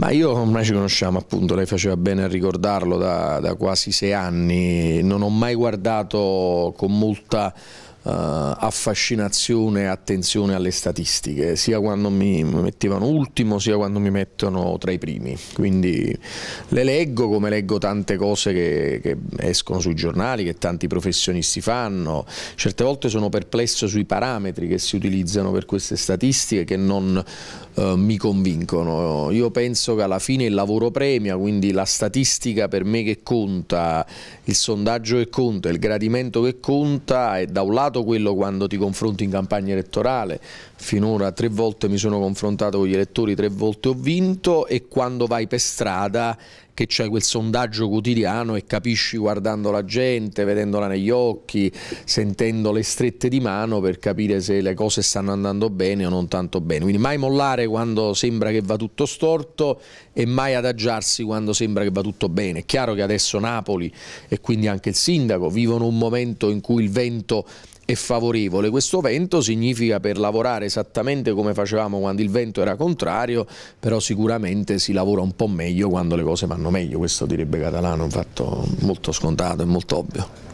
Ma io, ormai ci conosciamo appunto, lei faceva bene a ricordarlo da, da quasi sei anni, non ho mai guardato con molta eh, affascinazione e attenzione alle statistiche, sia quando mi mettevano ultimo sia quando mi mettono tra i primi, quindi le leggo come leggo tante cose che, che escono sui giornali, che tanti professionisti fanno, certe volte sono perplesso sui parametri che si utilizzano per queste statistiche che non eh, mi convincono, io penso che alla fine il lavoro premia, quindi la statistica per me che conta, il sondaggio che conta, il gradimento che conta è da un lato stato quello quando ti confronti in campagna elettorale, finora tre volte mi sono confrontato con gli elettori, tre volte ho vinto e quando vai per strada che c'è quel sondaggio quotidiano e capisci guardando la gente, vedendola negli occhi, sentendo le strette di mano per capire se le cose stanno andando bene o non tanto bene. Quindi mai mollare quando sembra che va tutto storto e mai adagiarsi quando sembra che va tutto bene. È chiaro che adesso Napoli e quindi anche il sindaco vivono un momento in cui il vento è favorevole. Questo vento significa per lavorare esattamente come facevamo quando il vento era contrario, però sicuramente si lavora un po' meglio quando le cose vanno meglio, questo direbbe Catalano, un fatto molto scontato e molto ovvio.